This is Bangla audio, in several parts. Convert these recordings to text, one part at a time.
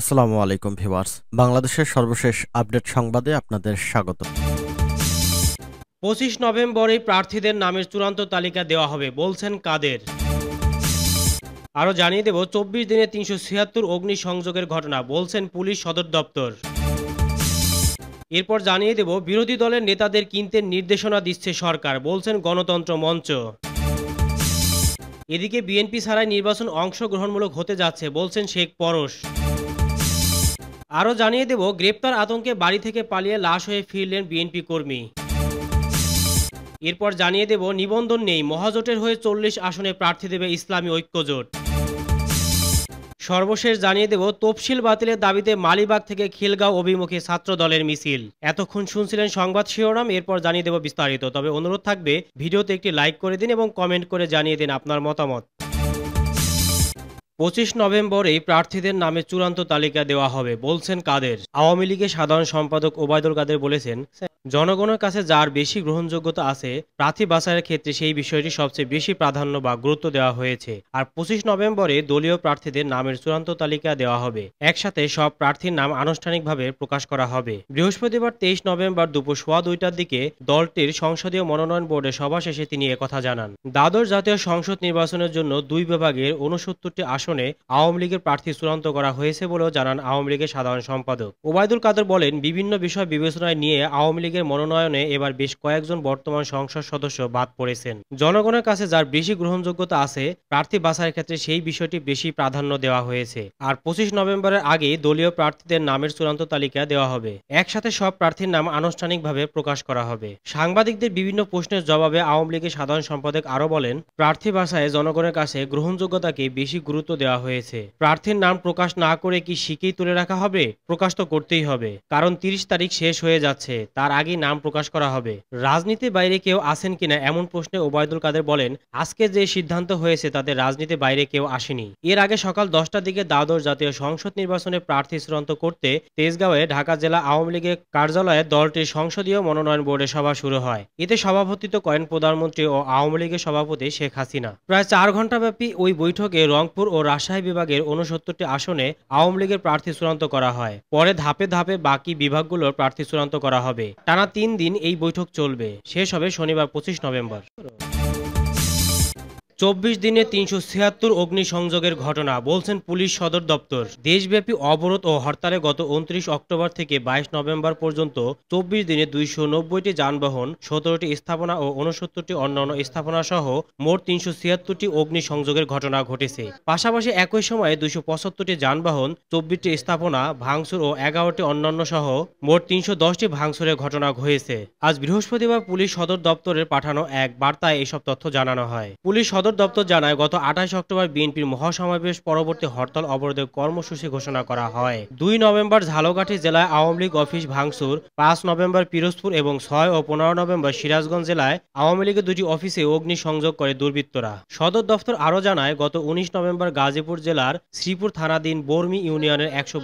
আসসালামু আলাইকুম ভিওয়ার্স বাংলাদেশের সর্বশেষ আপডেট সংবাদে আপনাদের স্বাগত পঁচিশ নভেম্বরে প্রার্থীদের নামের চূড়ান্ত তালিকা দেওয়া হবে বলছেন কাদের আরও জানিয়ে দেব চব্বিশ দিনে তিনশো ছিয়াত্তর অগ্নি সংযোগের ঘটনা বলছেন পুলিশ সদর দপ্তর এরপর জানিয়ে দেব বিরোধী দলের নেতাদের কিনতে নির্দেশনা দিচ্ছে সরকার বলছেন গণতন্ত্র মঞ্চ এদিকে বিএনপি ছাড়াই নির্বাচন অংশগ্রহণমূলক হতে যাচ্ছে বলছেন শেখ পরশ আরও জানিয়ে দেব গ্রেপ্তার আতঙ্কে বাড়ি থেকে পালিয়ে লাশ হয়ে ফিরলেন বিএনপি কর্মী এরপর জানিয়ে দেব নিবন্ধন নেই মহাজোটের হয়ে চল্লিশ আসনে প্রার্থী দেবে ইসলামী ঐক্যজোট সর্বশেষ জানিয়ে দেব তফসিল বাতিলের দাবিতে মালিবাগ থেকে খিলগাঁও অভিমুখী ছাত্র দলের মিছিল এতক্ষণ শুনছিলেন সংবাদ শিরোনাম এরপর জানিয়ে দেব বিস্তারিত তবে অনুরোধ থাকবে ভিডিওতে একটি লাইক করে দিন এবং কমেন্ট করে জানিয়ে দিন আপনার মতামত পঁচিশ নভেম্বরেই প্রার্থীদের নামে চূড়ান্ত তালিকা দেওয়া হবে বলছেন কাদের আওয়ামী লীগের সাধারণ সম্পাদক ওবায়দুল কাদের বলেছেন জনগণের কাছে যার বেশি গ্রহণযোগ্যতা আছে প্রার্থী বাছাইয়ের ক্ষেত্রে সেই বিষয়টি সবচেয়ে বেশি প্রাধান্য বা গুরুত্ব দেওয়া হয়েছে আর পঁচিশ নভেম্বরে দলীয় প্রার্থীদের নামের চূড়ান্ত তালিকা দেওয়া হবে একসাথে সব প্রার্থীর নাম আনুষ্ঠানিকভাবে প্রকাশ করা হবে বৃহস্পতিবার তেইশ নভেম্বর দুপুর সোয়া দুইটার দিকে দলটির সংসদীয় মনোনয়ন বোর্ডে সভা শেষে তিনি একথা জানান দ্বাদশ জাতীয় সংসদ নির্বাচনের জন্য দুই বিভাগের উনসত্তরটি আসনে আওয়ামী লীগের প্রার্থী চূড়ান্ত করা হয়েছে বলেও জানান আওয়ামী লীগের সাধারণ সম্পাদক ওবায়দুল কাদের বলেন বিভিন্ন বিষয় বিবেচনায় নিয়ে আওয়ামী লীগ লীগের মনোনয়নে এবার বেশ কয়েকজন বর্তমান সংসদ সদস্য বাদ পড়েছেন জনগণের কাছে যার বেশি গ্রহণযোগ্যতা আছে প্রার্থী বাছার ক্ষেত্রে সেই বিষয়টি বেশি প্রাধান্য দেওয়া হয়েছে আর পঁচিশ নভেম্বরের আগে দলীয় প্রার্থীদের নামের চূড়ান্ত তালিকা দেওয়া হবে একসাথে সব প্রার্থীর নাম আনুষ্ঠানিকভাবে প্রকাশ করা হবে সাংবাদিকদের বিভিন্ন প্রশ্নের জবাবে আওয়ামী লীগের সাধারণ সম্পাদক আরও বলেন প্রার্থী বাসায় জনগণের কাছে গ্রহণযোগ্যতাকে বেশি গুরুত্ব দেওয়া হয়েছে প্রার্থীর নাম প্রকাশ না করে কি শিখেই তুলে রাখা হবে প্রকাশ তো করতেই হবে কারণ তিরিশ তারিখ শেষ হয়ে যাচ্ছে তার আগেই নাম প্রকাশ করা হবে রাজনীতি বাইরে কেউ আসেন কিনা এমন প্রশ্নে ওবায়দুল কাদের বলেন আজকে যে সিদ্ধান্ত হয়েছে তাতে রাজনীতি বাইরে কেউ আসেনি এর আগে সকাল দশটার দিকে দ্বাদশ জাতীয় সংসদ নির্বাচনে প্রার্থী চূড়ান্ত করতে তেজগাঁওয়ে ঢাকা জেলা আওয়ামী লীগের কার্যালয়ে দলটির সংসদীয় মনোনয়ন বোর্ডে সভা শুরু হয় এতে সভাপতিত্ব করেন প্রধানমন্ত্রী ও আওয়ামী লীগের সভাপতি শেখ হাসিনা প্রায় চার ঘণ্টাব্যাপী ওই বৈঠকে রংপুর ও রাজশাহী বিভাগের উনসত্তরটি আসনে আওয়ামী লীগের প্রার্থী চূড়ান্ত করা হয় পরে ধাপে ধাপে বাকি বিভাগগুলোর প্রার্থী চূড়ান্ত করা হবে টানা তিন দিন এই বৈঠক চলবে শেষ হবে শনিবার পঁচিশ নভেম্বর চব্বিশ দিনে তিনশো ছিয়াত্তর অগ্নিসংযোগের ঘটনা বলছেন পুলিশ সদর দপ্তর দেশব্যাপী অবরোধ ও হরতালে গত উনত্রিশ অক্টোবর থেকে বাইশ নভেম্বর পর্যন্ত চব্বিশ দিনে দুইশো নব্বইটি যানবাহন সতেরোটি স্থাপনা ও উনসত্তরটি অন্যান্য স্থাপনা সহ মোট তিনশো ছিয়াত্তরটি অগ্নিসংযোগের ঘটনা ঘটেছে পাশাপাশি একই সময়ে দুইশো পঁচাত্তরটি যানবাহন চব্বিশটি স্থাপনা ভাঙচুর ও এগারোটি অন্যান্য সহ মোট তিনশো দশটি ভাঙচুরের ঘটনা হয়েছে আজ বৃহস্পতিবার পুলিশ সদর দপ্তরের পাঠানো এক বার্তায় এসব তথ্য জানানো হয় পুলিশ সদর দপ্তর জানায় গত আঠাশ অক্টোবর বিএনপির মহাসমাবেশ পরবর্তী হরতাল অবরোধের কর্মসূচি ঘোষণা করা হয় দুই নভেম্বর ঝালকাঠি জেলায় আওয়ামী লীগ অফিস ভাঙচুর পাঁচ নভেম্বর পিরোজপুর এবং ছয় ও পনেরো নভেম্বর সিরাজগঞ্জ জেলায় আওয়ামী লীগের দুটি অফিসে অগ্নি সংযোগ করে দুর্বৃত্তরা সদর দপ্তর আরও জানায় গত উনিশ নভেম্বর গাজীপুর জেলার শ্রীপুর থানাধীন বর্মি ইউনিয়নের একশো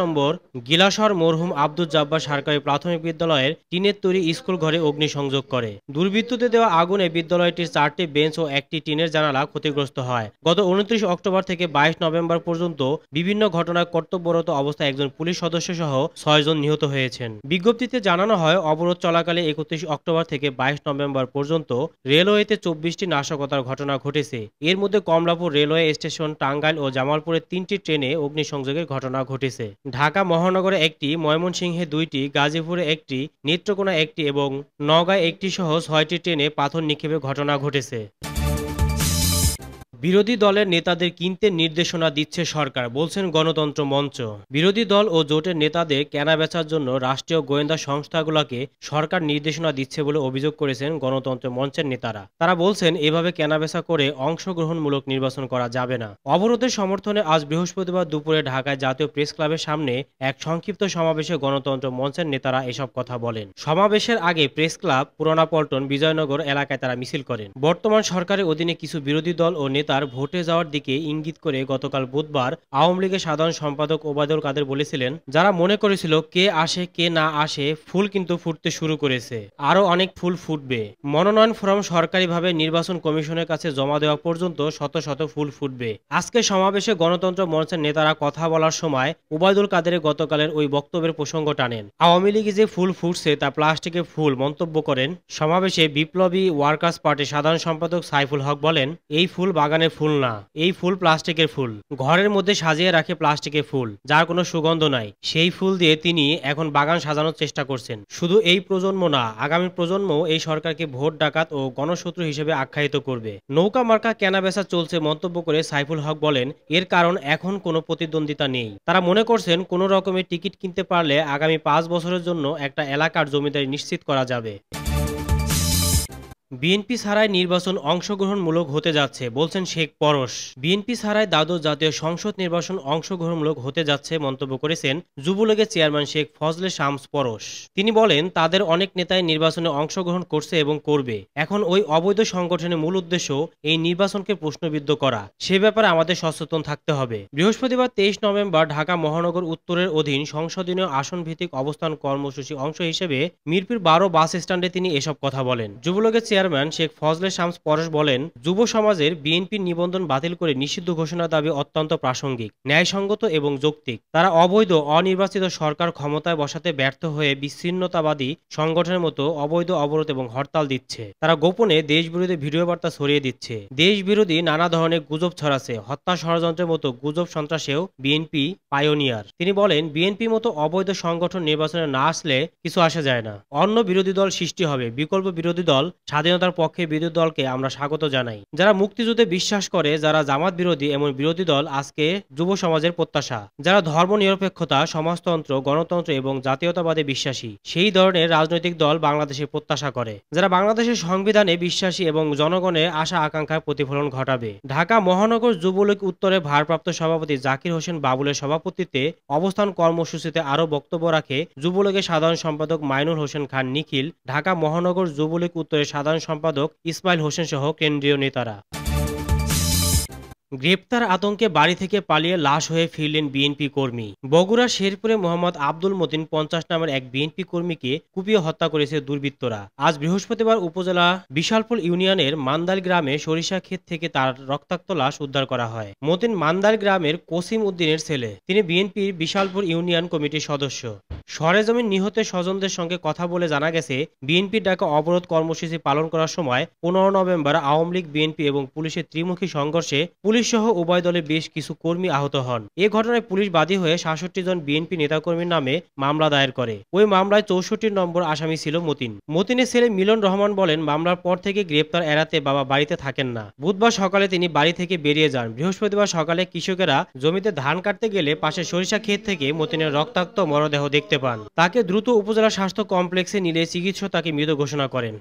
নম্বর গিলাসর মরহুম আব্দুল জাব্বার সরকারি প্রাথমিক বিদ্যালয়ের টিনের তৈরি স্কুল ঘরে অগ্নি সংযোগ করে দুর্বৃত্তদের দেওয়া আগুনে বিদ্যালয়টির চারটি বেঞ্চ ও একটি টিনের ট্রেনের জানালা ক্ষতিগ্রস্ত হয় গত উনত্রিশ অক্টোবর থেকে বাইশ নভেম্বর পর্যন্ত বিভিন্ন ঘটনায় কর্তব্যরত অবস্থায় একজন পুলিশ সদস্য সহ ছয়জন নিহত হয়েছেন বিজ্ঞপ্তিতে জানানো হয় অবরোধ চলাকালে একত্রিশ অক্টোবর থেকে বাইশ নভেম্বর পর্যন্ত রেলওয়েতে চব্বিশটি নাশকতার ঘটনা ঘটেছে এর মধ্যে কমলাপুর রেলওয়ে স্টেশন টাঙ্গাইল ও জামালপুরে তিনটি ট্রেনে অগ্নিসংযোগের ঘটনা ঘটেছে ঢাকা মহানগরে একটি ময়মনসিংহে দুইটি গাজীপুরে একটি নেত্রকোনা একটি এবং নগাঁয় একটি সহ ছয়টি ট্রেনে পাথর নিক্ষেপের ঘটনা ঘটেছে বিরোধী দলের নেতাদের কিনতে নির্দেশনা দিচ্ছে সরকার বলছেন গণতন্ত্র মঞ্চ বিরোধী দল ও জোটের নেতাদের কেনাবেচার জন্য রাষ্ট্রীয় গোয়েন্দা সংস্থাগুলোকে সরকার নির্দেশনা দিচ্ছে বলে অভিযোগ করেছেন গণতন্ত্র মঞ্চের নেতারা তারা বলছেন এভাবে কেনাবেচা করে অংশগ্রহণমূলক নির্বাচন করা যাবে না অবরোধের সমর্থনে আজ বৃহস্পতিবার দুপুরে ঢাকায় জাতীয় প্রেস ক্লাবের সামনে এক সংক্ষিপ্ত সমাবেশে গণতন্ত্র মঞ্চের নেতারা এসব কথা বলেন সমাবেশের আগে প্রেস ক্লাব পুরানা পল্টন বিজয়নগর এলাকায় তারা মিছিল করেন বর্তমান সরকারের অধীনে কিছু বিরোধী দল ও নেতা তার ভোটে যাওয়ার দিকে ইঙ্গিত করে গতকাল বুধবার আওয়ামী লীগের সাধারণ সম্পাদক ওবায়দুল কাদের বলেছিলেন যারা মনে করেছিল কে আসে কে না আসে ফুল কিন্তু ফুটতে শুরু করেছে আরও অনেক ফুল ফুটবে মনোনয়ন ফর্ম সরকারিভাবে নির্বাচন কমিশনের কাছে জমা দেওয়া পর্যন্ত শত শত ফুল ফুটবে আজকে সমাবেশে গণতন্ত্র মঞ্চের নেতারা কথা বলার সময় ওবায়দুল কাদের গতকালের ওই বক্তব্যের প্রসঙ্গ টানেন আওয়ামী লীগে যে ফুল ফুটছে তা প্লাস্টিকে ফুল মন্তব্য করেন সমাবেশে বিপ্লবী ওয়ার্কার্স পার্টির সাধারণ সম্পাদক সাইফুল হক বলেন এই ফুল বাগান বাগানের ফুল না এই ফুল প্লাস্টিকের ফুল ঘরের মধ্যে সাজিয়ে রাখে প্লাস্টিকের ফুল যার কোনো সুগন্ধ নাই সেই ফুল দিয়ে তিনি এখন বাগান সাজানোর চেষ্টা করছেন শুধু এই প্রজন্ম না আগামী প্রজন্ম এই সরকারকে ভোট ডাকাত ও গণশত্রু হিসেবে আখ্যায়িত করবে নৌকা মার্কা কেনাবেচা চলছে মন্তব্য করে সাইফুল হক বলেন এর কারণ এখন কোনো প্রতিদ্বন্দ্বিতা নেই তারা মনে করছেন কোন রকমের টিকিট কিনতে পারলে আগামী পাঁচ বছরের জন্য একটা এলাকার জমিদারি নিশ্চিত করা যাবে বিএনপি ছাড়াই নির্বাচন অংশগ্রহণমূলক হতে যাচ্ছে বলছেন শেখ পরশ বিএনপি ছাড়াই দ্বাদশ জাতীয় সংসদ নির্বাচন অংশগ্রহণমূলক হতে যাচ্ছে মন্তব্য করেছেন যুবলীগের চেয়ারম্যান শেখ ফজলে শামস পরশ তিনি বলেন তাদের অনেক নেতাই নির্বাচনে অংশগ্রহণ করছে এবং করবে এখন ওই অবৈধ সংগঠনের মূল উদ্দেশ্য এই নির্বাচনকে প্রশ্নবিদ্ধ করা সে ব্যাপারে আমাদের সচেতন থাকতে হবে বৃহস্পতিবার তেইশ নভেম্বর ঢাকা মহানগর উত্তরের অধীন সংসদীয় আসন ভিত্তিক অবস্থান কর্মসূচি অংশ হিসেবে মিরপুর বারো বাস স্ট্যান্ডে তিনি এসব কথা বলেন যুবলীগের চেয়ার চেয়ারম্যান শেখ ফজলে শামস পরশ বলেন যুব সমাজের বিএনপির নিবন্ধন বাতিল করে নিষিদ্ধ ঘোষণা দাবি অত্যন্ত প্রাসঙ্গিক ন্যায়সঙ্গত এবং যৌক্তিক তারা অবৈধ অনির্বাচিত সরকার ক্ষমতায় বসাতে ব্যর্থ হয়ে বিচ্ছিন্নতাবাদী সংগঠনের মতো অবৈধ অবরোধ এবং হরতাল দিচ্ছে তারা গোপনে দেশবিরোধী ভিডিও বার্তা ছড়িয়ে দিচ্ছে দেশবিরোধী নানা ধরনের গুজব ছড়াছে হত্যা ষড়যন্ত্রের মতো গুজব সন্ত্রাসেও বিএনপি পায়োনিয়ার তিনি বলেন বিএনপি মতো অবৈধ সংগঠন নির্বাচনে না আসলে কিছু আসা যায় না অন্য বিরোধী দল সৃষ্টি হবে বিকল্প বিরোধী দল স্বাধীনতার পক্ষে বিরোধী দলকে আমরা স্বাগত জানাই যারা মুক্তিযুদ্ধে বিশ্বাস করে যারা জামাত বিরোধী এমন বিরোধী দল আজকে যুব সমাজের প্রত্যাশা যারা ধর্ম নিরপেক্ষতা সমাজতন্ত্র গণতন্ত্র এবং জাতীয়তাবাদে বিশ্বাসী সেই ধরনের রাজনৈতিক দল বাংলাদেশে প্রত্যাশা করে যারা বাংলাদেশের সংবিধানে বিশ্বাসী এবং জনগণের আশা আকাঙ্ক্ষার প্রতিফলন ঘটাবে ঢাকা মহানগর যুবলীগ উত্তরে ভারপ্রাপ্ত সভাপতি জাকির হোসেন বাবুলের সভাপতিত্বে অবস্থান কর্মসূচিতে আরও বক্তব্য রাখে যুবলীগের সাধারণ সম্পাদক মাইনুল হোসেন খান নিখিল ঢাকা মহানগর যুবলীগ উত্তরের সাধারণ সাধারণ সম্পাদক ইসমাইল হোসেন সহ কেন্দ্রীয় নেতারা গ্রেপ্তার আতঙ্কে বাড়ি থেকে পালিয়ে লাশ হয়ে ফিরলেন বিএনপি কর্মী বগুড়া শেরপুরে মোহাম্মদ আব্দুল মতিন পঞ্চাশ নামের এক বিএনপি কর্মীকে কুপিয়ে হত্যা করেছে দুর্বৃত্তরা আজ বৃহস্পতিবার উপজেলা বিশালপুর ইউনিয়নের মান্দাল গ্রামে সরিষা ক্ষেত থেকে তার রক্তাক্ত লাশ উদ্ধার করা হয় মতিন মান্দাল গ্রামের কসিম উদ্দিনের ছেলে তিনি বিএনপির বিশালপুর ইউনিয়ন কমিটির সদস্য সরেজমিন নিহত স্বজনদের সঙ্গে কথা বলে জানা গেছে বিএনপির ডাকা অবরোধ কর্মসূচি পালন করার সময় পনেরো নভেম্বর আওয়ামী লীগ বিএনপি এবং পুলিশের ত্রিমুখী সংঘর্ষে পুলিশ পুলিশ সহ উভয় দলের বেশ কিছু কর্মী আহত হন এ ঘটনায় পুলিশ বাদী হয়ে সাতষট্টি জন বিএনপি নেতাকর্মীর নামে মামলা দায়ের করে ওই মামলায় চৌষট্টি নম্বর আসামি ছিল মতিন মতিনের ছেলে মিলন রহমান বলেন মামলার পর থেকে গ্রেপ্তার এড়াতে বাবা বাড়িতে থাকেন না বুধবার সকালে তিনি বাড়ি থেকে বেরিয়ে যান বৃহস্পতিবার সকালে কৃষকেরা জমিতে ধান কাটতে গেলে পাশে সরিষা ক্ষেত থেকে মতিনের রক্তাক্ত মরদেহ দেখতে পান তাকে দ্রুত উপজেলা স্বাস্থ্য কমপ্লেক্সে নিলে চিকিৎসক তাকে মৃত ঘোষণা করেন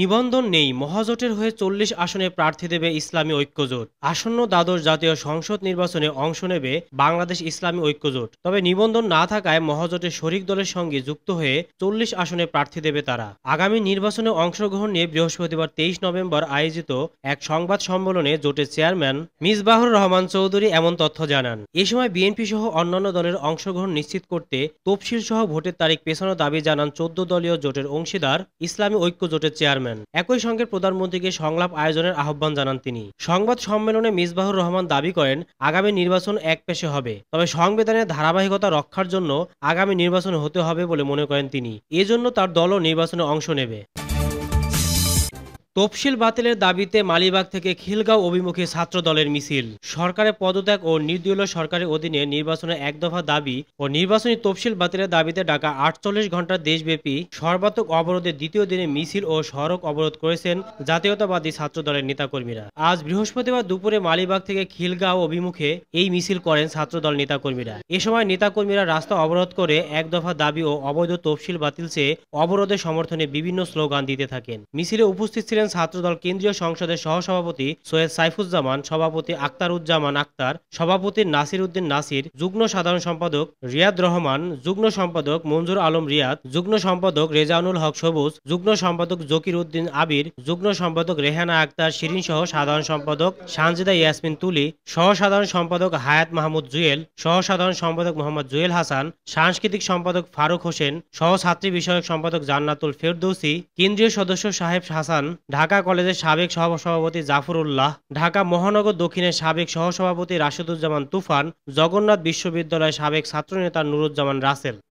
নিবন্ধন নেই মহাজোটের হয়ে চল্লিশ আসনে প্রার্থী দেবে ইসলামী ঐক্যজোট আসন্ন দ্বাদশ জাতীয় সংসদ নির্বাচনে অংশ নেবে বাংলাদেশ ইসলামী ঐক্যজোট তবে নিবন্ধন না থাকায় মহাজোটের শরিক দলের সঙ্গে যুক্ত হয়ে চল্লিশ আসনে প্রার্থী দেবে তারা আগামী নির্বাচনে অংশগ্রহণ নিয়ে বৃহস্পতিবার তেইশ নভেম্বর আয়োজিত এক সংবাদ সম্মেলনে জোটের চেয়ারম্যান মিসবাহুর রহমান চৌধুরী এমন তথ্য জানান এ সময় বিএনপি সহ অন্যান্য দলের অংশগ্রহণ নিশ্চিত করতে তফসিল সহ ভোটের তারিখ পেছানোর দাবি জানান চোদ্দ দলীয় জোটের অংশীদার ইসলামী ঐক্য জোটের চেয়ারম্যান চেয়ারম্যান একই সঙ্গে প্রধানমন্ত্রীকে সংলাপ আয়োজনের আহ্বান জানান তিনি সংবাদ সম্মেলনে মিসবাহুর রহমান দাবি করেন আগামী নির্বাচন এক পেশে হবে তবে সংবিধানের ধারাবাহিকতা রক্ষার জন্য আগামী নির্বাচন হতে হবে বলে মনে করেন তিনি এজন্য তার দলও নির্বাচনে অংশ নেবে তফসিল বাতিলের দাবিতে মালিবাগ থেকে খিলগাঁও অভিমুখী ছাত্র দলের মিছিল সরকারের পদত্যাগ ও নির্দলীয় সরকারের অধীনে নির্বাচনের এক দফা দাবি ও নির্বাচনী তফসিল বাতিলের দাবিতে ঢাকা আটচল্লিশ ঘন্টা দেশব্যাপী সর্বাত্মক অবরোধের দ্বিতীয় দিনে মিছিল ও সড়ক অবরোধ করেছেন জাতীয়তাবাদী ছাত্র দলের নেতাকর্মীরা আজ বৃহস্পতিবার দুপুরে মালিবাগ থেকে খিলগাঁও অভিমুখে এই মিছিল করেন ছাত্র দল নেতাকর্মীরা এ সময় নেতাকর্মীরা রাস্তা অবরোধ করে এক দফা দাবি ও অবৈধ তফসিল বাতিল চেয়ে অবরোধের সমর্থনে বিভিন্ন স্লোগান দিতে থাকেন মিছিলে উপস্থিত ছিলেন ছিলেন ছাত্রদল কেন্দ্রীয় সংসদের সহসভাপতি সৈয়দ সাইফুজ্জামান সভাপতি উজ্জামান আক্তার সভাপতি নাসির উদ্দিন নাসির যুগ্ম সাধারণ সম্পাদক রিয়াদ রহমান যুগ্ম সম্পাদক মঞ্জুর আলম রিয়াদ যুগ্ম সম্পাদক রেজাউনুল হক সবুজ যুগ্ম সম্পাদক জকির উদ্দিন আবির যুগ্ম সম্পাদক রেহানা আক্তার শিরিন সহ সাধারণ সম্পাদক সানজিদা ইয়াসমিন তুলি সহ সাধারণ সম্পাদক হায়াত মাহমুদ জুয়েল সহ সাধারণ সম্পাদক মোহাম্মদ জুয়েল হাসান সাংস্কৃতিক সম্পাদক ফারুক হোসেন সহ ছাত্রী বিষয়ক সম্পাদক জান্নাতুল ফেরদৌসি কেন্দ্রীয় সদস্য সাহেব হাসান ঢাকা কলেজের সাবেক সহসভাপতি জাফর উল্লাহ ঢাকা মহানগর দক্ষিণের সাবেক সহসভাপতি রাশেদুজ্জামান তুফান জগন্নাথ বিশ্ববিদ্যালয়ের সাবেক ছাত্রনেতা নুরুজ্জামান রাসেল